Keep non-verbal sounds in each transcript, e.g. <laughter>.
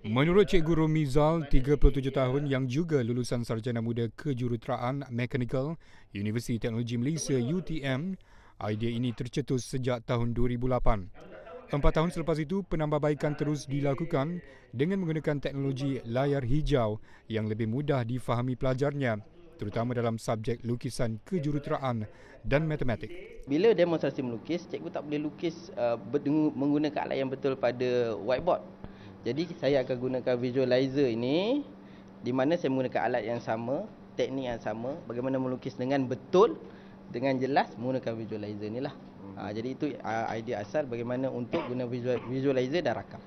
Menurut Cikgu Rumizal, 37 tahun yang juga lulusan Sarjana Muda Kejuruteraan Mechanical Universiti Teknologi Malaysia UTM, idea ini tercetus sejak tahun 2008. Empat tahun selepas itu, penambahbaikan terus dilakukan dengan menggunakan teknologi layar hijau yang lebih mudah difahami pelajarnya terutama dalam subjek lukisan kejuruteraan dan matematik. Bila demonstrasi melukis, cikgu tak boleh lukis uh, menggunakan alat yang betul pada whiteboard. Jadi saya akan gunakan visualizer ini di mana saya menggunakan alat yang sama, teknik yang sama, bagaimana melukis dengan betul, dengan jelas menggunakan visualizer inilah. Ha, ah, jadi itu uh, idea asal bagaimana untuk guna visualizer dan rakam.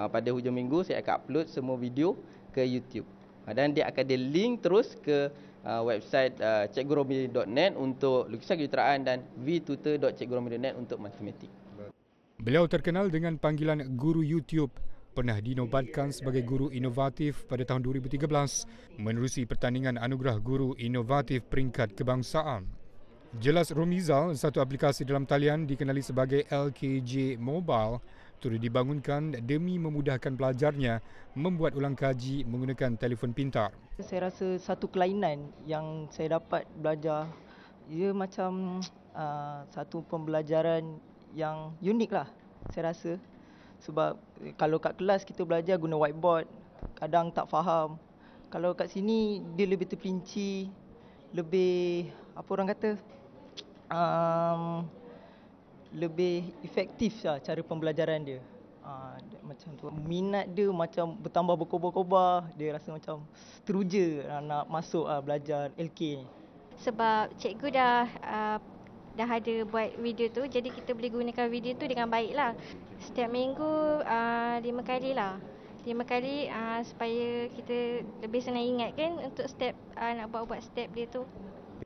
Ha, pada hujung minggu saya akan upload semua video ke YouTube dan dia akan di link terus ke uh, website uh, cikguromi.net untuk lukisan kejuruteraan dan vtutor.cikguromi.net untuk matematik. Beliau terkenal dengan panggilan Guru YouTube pernah dinobatkan sebagai guru inovatif pada tahun 2013 menerusi pertandingan anugerah guru inovatif peringkat kebangsaan. Jelas Romizal, satu aplikasi dalam talian dikenali sebagai LKJ Mobile infrastruktur dibangunkan demi memudahkan pelajarnya membuat ulang kaji menggunakan telefon pintar. Saya rasa satu kelainan yang saya dapat belajar ia macam uh, <tsk> satu pembelajaran yang unik lah saya rasa sebab eh, kalau kat kelas kita belajar guna whiteboard kadang tak faham kalau kat sini dia lebih terperinci lebih apa orang kata <tsk> um, lebih efektif lah cara pembelajaran dia. Ha, macam tu. Minat dia macam bertambah berkobar-kobar. Dia rasa macam teruja lah nak masuk lah belajar LK ni. Sebab cikgu dah uh, dah ada buat video tu. Jadi kita boleh gunakan video tu dengan baik lah. Setiap minggu uh, lima kali lah. Lima kali uh, supaya kita lebih senang ingat kan untuk step uh, nak buat-buat step dia tu.